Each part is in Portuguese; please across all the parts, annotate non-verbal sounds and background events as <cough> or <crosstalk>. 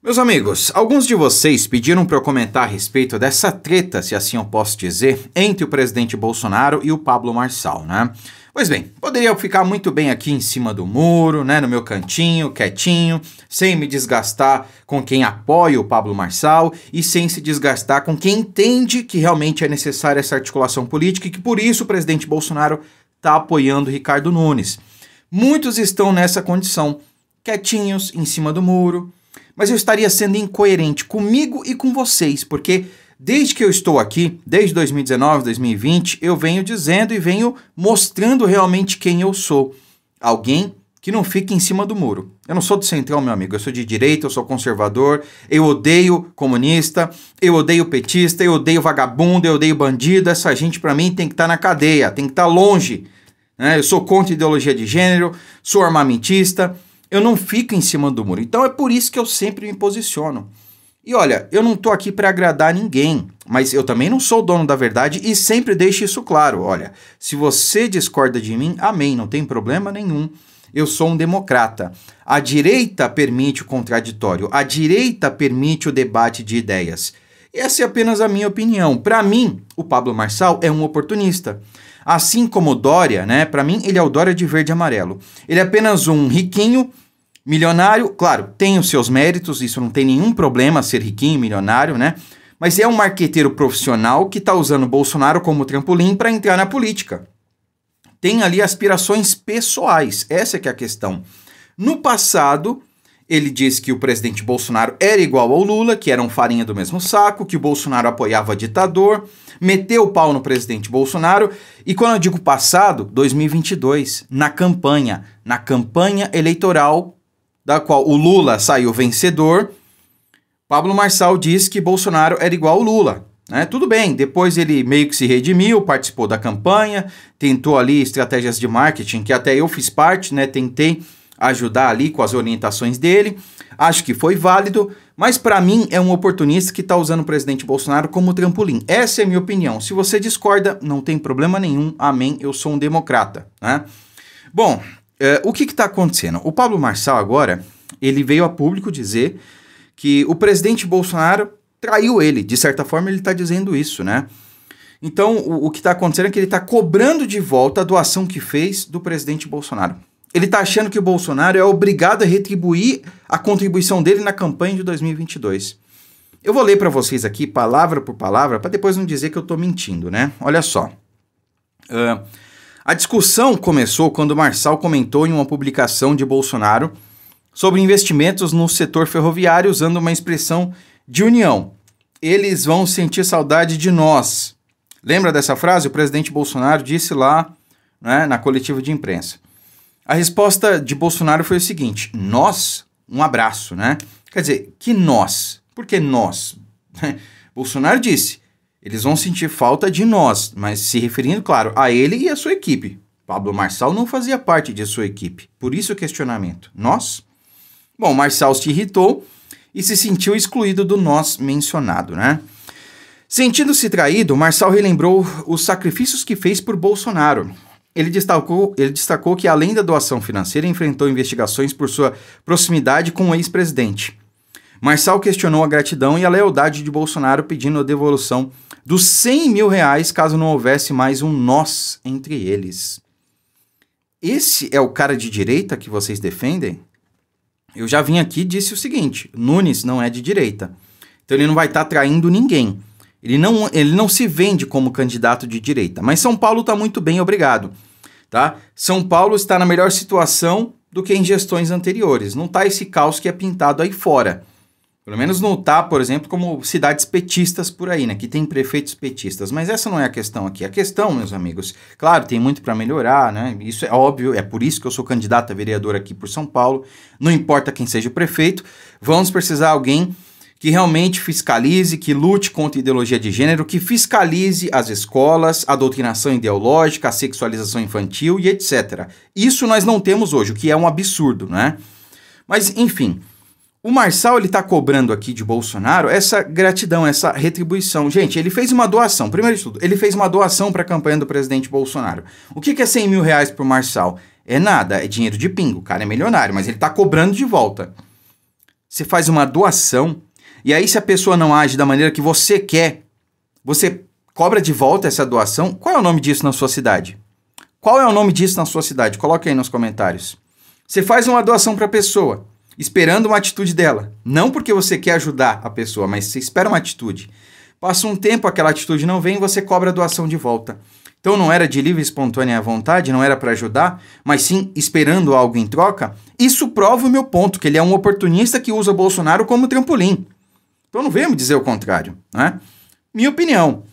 Meus amigos, alguns de vocês pediram para eu comentar a respeito dessa treta, se assim eu posso dizer, entre o presidente Bolsonaro e o Pablo Marçal, né? Pois bem, poderia ficar muito bem aqui em cima do muro, né, no meu cantinho, quietinho, sem me desgastar com quem apoia o Pablo Marçal e sem se desgastar com quem entende que realmente é necessária essa articulação política e que por isso o presidente Bolsonaro está apoiando Ricardo Nunes. Muitos estão nessa condição, quietinhos, em cima do muro, mas eu estaria sendo incoerente comigo e com vocês, porque desde que eu estou aqui, desde 2019, 2020, eu venho dizendo e venho mostrando realmente quem eu sou. Alguém que não fica em cima do muro. Eu não sou do central, meu amigo, eu sou de direita, eu sou conservador, eu odeio comunista, eu odeio petista, eu odeio vagabundo, eu odeio bandido, essa gente para mim tem que estar tá na cadeia, tem que estar tá longe. Né? Eu sou contra ideologia de gênero, sou armamentista, eu não fico em cima do muro. Então é por isso que eu sempre me posiciono. E olha, eu não estou aqui para agradar ninguém, mas eu também não sou o dono da verdade e sempre deixo isso claro. Olha, se você discorda de mim, amém, não tem problema nenhum. Eu sou um democrata. A direita permite o contraditório, a direita permite o debate de ideias. Essa é apenas a minha opinião. Para mim, o Pablo Marçal é um oportunista. Assim como Dória, né? Para mim, ele é o Dória de verde e amarelo. Ele é apenas um riquinho, milionário. Claro, tem os seus méritos, isso não tem nenhum problema ser riquinho, milionário, né? Mas é um marqueteiro profissional que está usando Bolsonaro como trampolim para entrar na política. Tem ali aspirações pessoais, essa é que é a questão. No passado, ele disse que o presidente Bolsonaro era igual ao Lula, que eram farinha do mesmo saco, que o Bolsonaro apoiava ditador, meteu o pau no presidente Bolsonaro. E quando eu digo passado, 2022, na campanha, na campanha eleitoral, da qual o Lula saiu vencedor, Pablo Marçal disse que Bolsonaro era igual ao Lula. Né? Tudo bem, depois ele meio que se redimiu, participou da campanha, tentou ali estratégias de marketing, que até eu fiz parte, né? Tentei ajudar ali com as orientações dele. Acho que foi válido, mas para mim é um oportunista que está usando o presidente Bolsonaro como trampolim. Essa é a minha opinião. Se você discorda, não tem problema nenhum. Amém, eu sou um democrata. Né? Bom, é, o que está acontecendo? O Pablo Marçal agora, ele veio a público dizer que o presidente Bolsonaro traiu ele. De certa forma, ele está dizendo isso, né? Então, o, o que está acontecendo é que ele está cobrando de volta a doação que fez do presidente Bolsonaro ele está achando que o Bolsonaro é obrigado a retribuir a contribuição dele na campanha de 2022. Eu vou ler para vocês aqui, palavra por palavra, para depois não dizer que eu estou mentindo, né? Olha só. Uh, a discussão começou quando Marçal comentou em uma publicação de Bolsonaro sobre investimentos no setor ferroviário usando uma expressão de união. Eles vão sentir saudade de nós. Lembra dessa frase? O presidente Bolsonaro disse lá né, na coletiva de imprensa. A resposta de Bolsonaro foi o seguinte: nós, um abraço, né? Quer dizer, que nós? Por que nós? <laughs> Bolsonaro disse: eles vão sentir falta de nós, mas se referindo, claro, a ele e a sua equipe. Pablo Marçal não fazia parte de sua equipe, por isso o questionamento. Nós? Bom, Marçal se irritou e se sentiu excluído do nós mencionado, né? Sentindo-se traído, Marçal relembrou os sacrifícios que fez por Bolsonaro, ele destacou, ele destacou que, além da doação financeira, enfrentou investigações por sua proximidade com o ex-presidente. Marçal questionou a gratidão e a lealdade de Bolsonaro, pedindo a devolução dos 100 mil reais caso não houvesse mais um nós entre eles. Esse é o cara de direita que vocês defendem? Eu já vim aqui e disse o seguinte: Nunes não é de direita. Então ele não vai estar tá traindo ninguém. Ele não, ele não se vende como candidato de direita. Mas São Paulo está muito bem, obrigado. Tá? São Paulo está na melhor situação do que em gestões anteriores. Não está esse caos que é pintado aí fora. Pelo menos não está, por exemplo, como cidades petistas por aí, né? Que tem prefeitos petistas. Mas essa não é a questão aqui. A questão, meus amigos, claro, tem muito para melhorar, né? Isso é óbvio, é por isso que eu sou candidata a vereador aqui por São Paulo. Não importa quem seja o prefeito, vamos precisar alguém que realmente fiscalize, que lute contra ideologia de gênero, que fiscalize as escolas, a doutrinação ideológica, a sexualização infantil e etc. Isso nós não temos hoje, o que é um absurdo, né? Mas, enfim, o Marçal ele está cobrando aqui de Bolsonaro essa gratidão, essa retribuição. Gente, ele fez uma doação. Primeiro de tudo, ele fez uma doação para a campanha do presidente Bolsonaro. O que, que é 100 mil reais para o Marçal? É nada, é dinheiro de pingo. O cara é milionário, mas ele está cobrando de volta. Você faz uma doação e aí, se a pessoa não age da maneira que você quer, você cobra de volta essa doação. Qual é o nome disso na sua cidade? Qual é o nome disso na sua cidade? Coloque aí nos comentários. Você faz uma doação para a pessoa, esperando uma atitude dela. Não porque você quer ajudar a pessoa, mas você espera uma atitude. Passa um tempo, aquela atitude não vem, e você cobra a doação de volta. Então não era de livre e espontânea vontade, não era para ajudar, mas sim esperando algo em troca. Isso prova o meu ponto, que ele é um oportunista que usa Bolsonaro como trampolim. Então não venha me dizer o contrário, né? Minha opinião.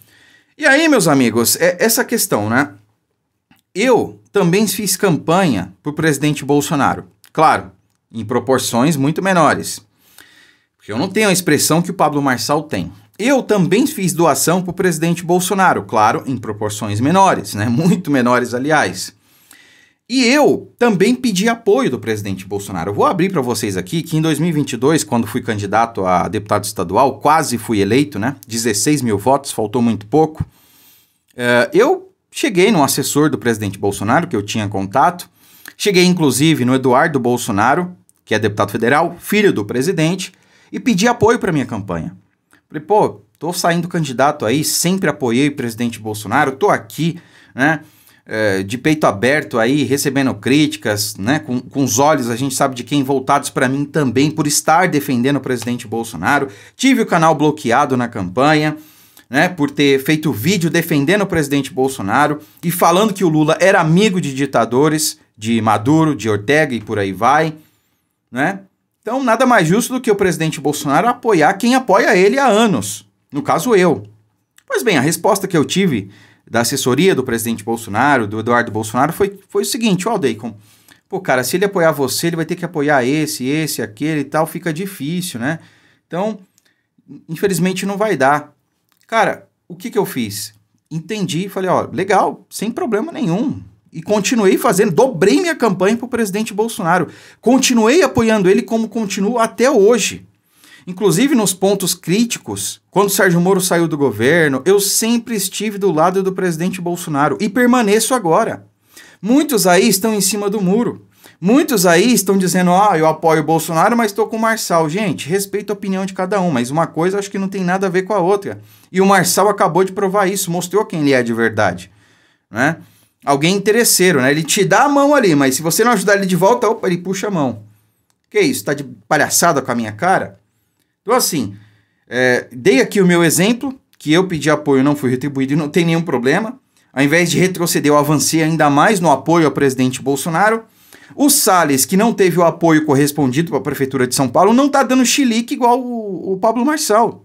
E aí, meus amigos, é essa questão, né? Eu também fiz campanha para o presidente Bolsonaro. Claro, em proporções muito menores. Porque eu não tenho a expressão que o Pablo Marçal tem. Eu também fiz doação para o presidente Bolsonaro, claro, em proporções menores, né? <laughs> Muito menores, aliás. E eu também pedi apoio do presidente Bolsonaro. Eu vou abrir para vocês aqui que em 2022, quando fui candidato a deputado estadual, quase fui eleito, né? 16 mil votos, faltou muito pouco. Uh, eu cheguei num assessor do presidente Bolsonaro, que eu tinha contato. Cheguei, inclusive, no Eduardo Bolsonaro, que é deputado federal, filho do presidente, e pedi apoio para minha campanha. Falei, pô, tô saindo candidato aí, sempre apoiei o presidente Bolsonaro, tô aqui, né? É, de peito aberto aí, recebendo críticas, né, com, com os olhos, a gente sabe de quem, voltados para mim também, por estar defendendo o presidente Bolsonaro. Tive o canal bloqueado na campanha, né, por ter feito vídeo defendendo o presidente Bolsonaro e falando que o Lula era amigo de ditadores, de Maduro, de Ortega e por aí vai, né? Então, nada mais justo do que o presidente Bolsonaro apoiar quem apoia ele há anos, no caso eu. Pois bem, a resposta que eu tive da assessoria do presidente Bolsonaro, do Eduardo Bolsonaro, foi, foi o seguinte, ó, oh, pô, cara, se ele apoiar você, ele vai ter que apoiar esse, esse, aquele e tal, fica difícil, né? Então, infelizmente não vai dar. Cara, o que que eu fiz? Entendi, falei, ó, legal, sem problema nenhum. E continuei fazendo, dobrei minha campanha para o presidente Bolsonaro. Continuei apoiando ele como continuo até hoje. Inclusive nos pontos críticos, quando Sérgio Moro saiu do governo, eu sempre estive do lado do presidente Bolsonaro e permaneço agora. Muitos aí estão em cima do muro. Muitos aí estão dizendo, ah, eu apoio o Bolsonaro, mas estou com o Marçal. Gente, respeito a opinião de cada um, mas uma coisa acho que não tem nada a ver com a outra. E o Marçal acabou de provar isso, mostrou quem ele é de verdade. Né? Alguém interesseiro, né? Ele te dá a mão ali, mas se você não ajudar ele de volta, opa, ele puxa a mão. Que isso, tá de palhaçada com a minha cara? Então, assim, é, dei aqui o meu exemplo, que eu pedi apoio não fui retribuído e não tem nenhum problema. Ao invés de retroceder, eu avancei ainda mais no apoio ao presidente Bolsonaro. O Salles, que não teve o apoio correspondido para a Prefeitura de São Paulo, não está dando chilique igual o, o, Pablo Marçal.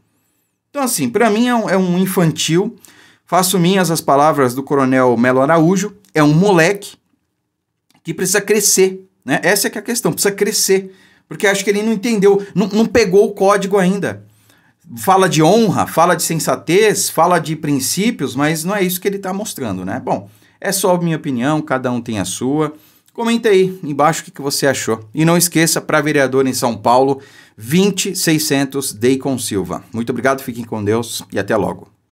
Então, assim, para mim é um, é um infantil. Faço minhas as palavras do coronel Melo Araújo. É um moleque que precisa crescer. Né? Essa é, que é a questão, precisa crescer porque acho que ele não entendeu, não, não pegou o código ainda. Fala de honra, fala de sensatez, fala de princípios, mas não é isso que ele está mostrando, né? Bom, é só a minha opinião, cada um tem a sua. Comenta aí embaixo o que, você achou. E não esqueça, para vereador em São Paulo, 2600 Deicon Silva. Muito obrigado, fiquem com Deus e até logo.